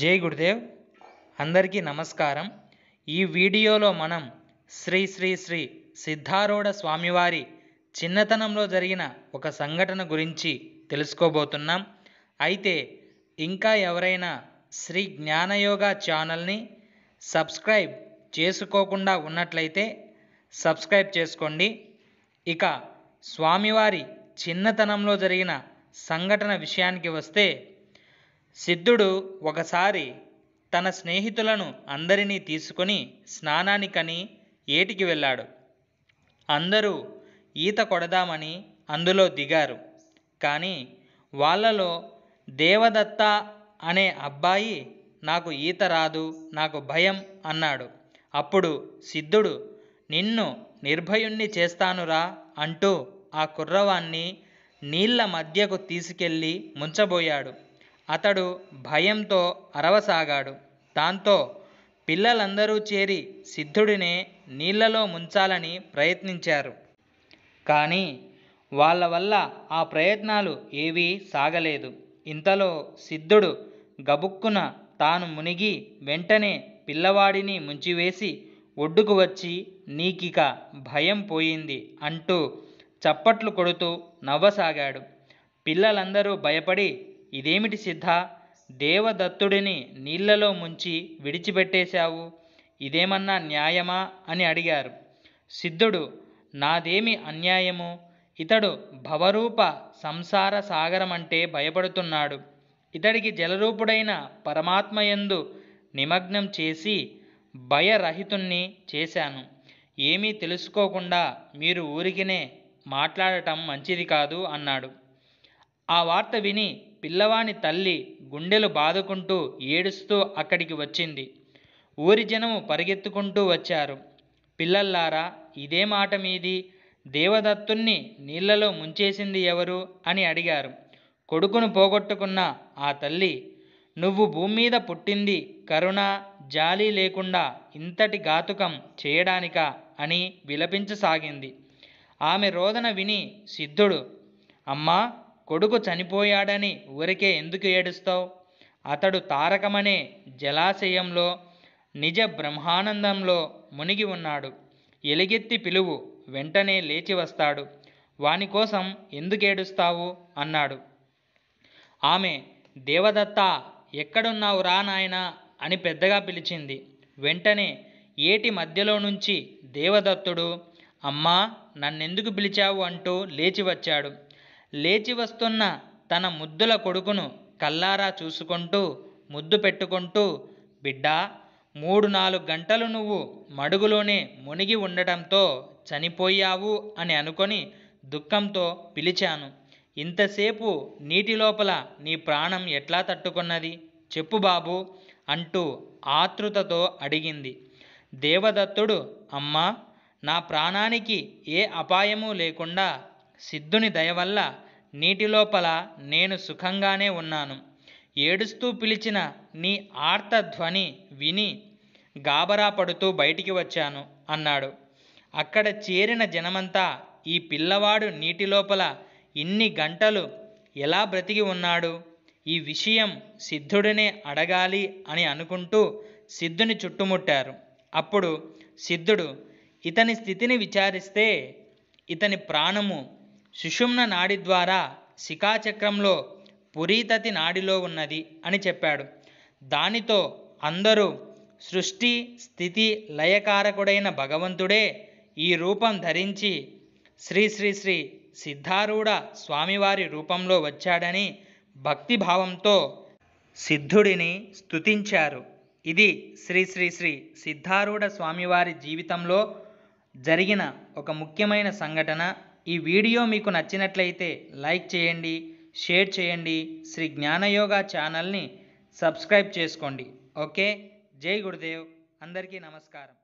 జై గురుదేవ్ అందరికీ నమస్కారం ఈ వీడియోలో మనం శ్రీ శ్రీ శ్రీ సిద్ధారూఢ స్వామివారి చిన్నతనంలో జరిగిన ఒక సంఘటన గురించి తెలుసుకోబోతున్నాం అయితే ఇంకా ఎవరైనా శ్రీ జ్ఞానయోగా ఛానల్ని సబ్స్క్రైబ్ చేసుకోకుండా ఉన్నట్లయితే సబ్స్క్రైబ్ చేసుకోండి ఇక స్వామివారి చిన్నతనంలో జరిగిన సంఘటన విషయానికి వస్తే సిద్ధుడు ఒకసారి తన స్నేహితులను అందరినీ తీసుకొని స్నానానికని ఏటికి వెళ్ళాడు అందరూ ఈత కొడదామని అందులో దిగారు కానీ వాళ్ళలో దేవదత్త అనే అబ్బాయి నాకు ఈత రాదు నాకు భయం అన్నాడు అప్పుడు సిద్ధుడు నిన్ను నిర్భయుణ్ణి చేస్తానురా అంటూ ఆ కుర్రవాన్ని నీళ్ల మధ్యకు తీసుకెళ్ళి ముంచబోయాడు అతడు భయంతో అరవసాగాడు దాంతో పిల్లలందరూ చేరి సిద్ధుడిని నీళ్లలో ముంచాలని ప్రయత్నించారు కానీ వాళ్ళ వల్ల ఆ ప్రయత్నాలు ఏవీ సాగలేదు ఇంతలో సిద్ధుడు గబుక్కున తాను మునిగి వెంటనే పిల్లవాడిని ముంచివేసి ఒడ్డుకు వచ్చి నీకిక భయం పోయింది అంటూ చప్పట్లు కొడుతూ నవ్వసాగాడు పిల్లలందరూ భయపడి ఇదేమిటి సిద్ధ దేవదత్తుడిని నీళ్లలో ముంచి విడిచిపెట్టేశావు ఇదేమన్నా న్యాయమా అని అడిగారు సిద్ధుడు నాదేమి అన్యాయము ఇతడు భవరూప సంసార సాగరమంటే భయపడుతున్నాడు ఇతడికి జలరూపుడైన పరమాత్మయందు నిమగ్నం చేసి భయరహితుణ్ణి చేశాను ఏమీ తెలుసుకోకుండా మీరు ఊరికినే మాట్లాడటం మంచిది కాదు అన్నాడు ఆ వార్త విని పిల్లవాని తల్లి గుండెలు బాదుకుంటూ ఏడుస్తూ అక్కడికి వచ్చింది ఊరి జనము పరిగెత్తుకుంటూ వచ్చారు పిల్లల్లారా ఇదే మాట మీది దేవదత్తుణ్ణి నీళ్లలో ముంచేసింది ఎవరు అని అడిగారు కొడుకును పోగొట్టుకున్న ఆ తల్లి నువ్వు భూమి మీద పుట్టింది కరుణ జాలి లేకుండా ఇంతటి ఘాతుకం చేయడానిక అని విలపించసాగింది ఆమె రోదన విని సిద్ధుడు అమ్మా కొడుకు చనిపోయాడని ఊరికే ఎందుకు ఏడుస్తావు అతడు తారకమనే జలాశయంలో నిజ బ్రహ్మానందంలో మునిగి ఉన్నాడు ఎలుగెత్తి పిలువు వెంటనే లేచి వస్తాడు వాని కోసం ఎందుకేడుస్తావు అన్నాడు ఆమె దేవదత్త ఎక్కడున్నావు రా నాయనా అని పెద్దగా పిలిచింది వెంటనే ఏటి మధ్యలో నుంచి దేవదత్తుడు అమ్మా నన్నెందుకు పిలిచావు అంటూ లేచి వచ్చాడు లేచి వస్తున్న తన ముద్దుల కొడుకును కల్లారా చూసుకుంటూ ముద్దు పెట్టుకుంటూ బిడ్డా మూడు నాలుగు గంటలు నువ్వు మడుగులోనే మునిగి ఉండటంతో చనిపోయావు అని అనుకొని దుఃఖంతో పిలిచాను ఇంతసేపు నీటి లోపల నీ ప్రాణం ఎట్లా తట్టుకున్నది చెప్పు బాబు అంటూ ఆతృతతో అడిగింది దేవదత్తుడు అమ్మా నా ప్రాణానికి ఏ అపాయము లేకుండా సిద్ధుని దయవల్ల నీటిలోపల నేను సుఖంగానే ఉన్నాను ఏడుస్తూ పిలిచిన నీ ఆర్తధ్వని విని గాబరా పడుతూ బయటికి వచ్చాను అన్నాడు అక్కడ చేరిన జనమంతా ఈ పిల్లవాడు నీటిలోపల ఇన్ని గంటలు ఎలా బ్రతికి ఉన్నాడు ఈ విషయం సిద్ధుడినే అడగాలి అని అనుకుంటూ సిద్ధుని చుట్టుముట్టారు అప్పుడు సిద్ధుడు ఇతని స్థితిని విచారిస్తే ఇతని ప్రాణము సుషుమ్న నాడి ద్వారా శిఖాచక్రంలో పురీతతి నాడిలో ఉన్నది అని చెప్పాడు దానితో అందరూ సృష్టి స్థితి లయకారకుడైన భగవంతుడే ఈ రూపం ధరించి శ్రీ శ్రీ శ్రీ సిద్ధారూఢ స్వామివారి రూపంలో వచ్చాడని భక్తిభావంతో సిద్ధుడిని స్తుతించారు ఇది శ్రీ శ్రీ శ్రీ సిద్ధారూఢ స్వామివారి జీవితంలో జరిగిన ఒక ముఖ్యమైన సంఘటన ఈ వీడియో మీకు నచ్చినట్లయితే లైక్ చేయండి షేర్ చేయండి శ్రీ జ్ఞానయోగ ఛానల్ని సబ్స్క్రైబ్ చేసుకోండి ఓకే జై గురుదేవ్ అందరికీ నమస్కారం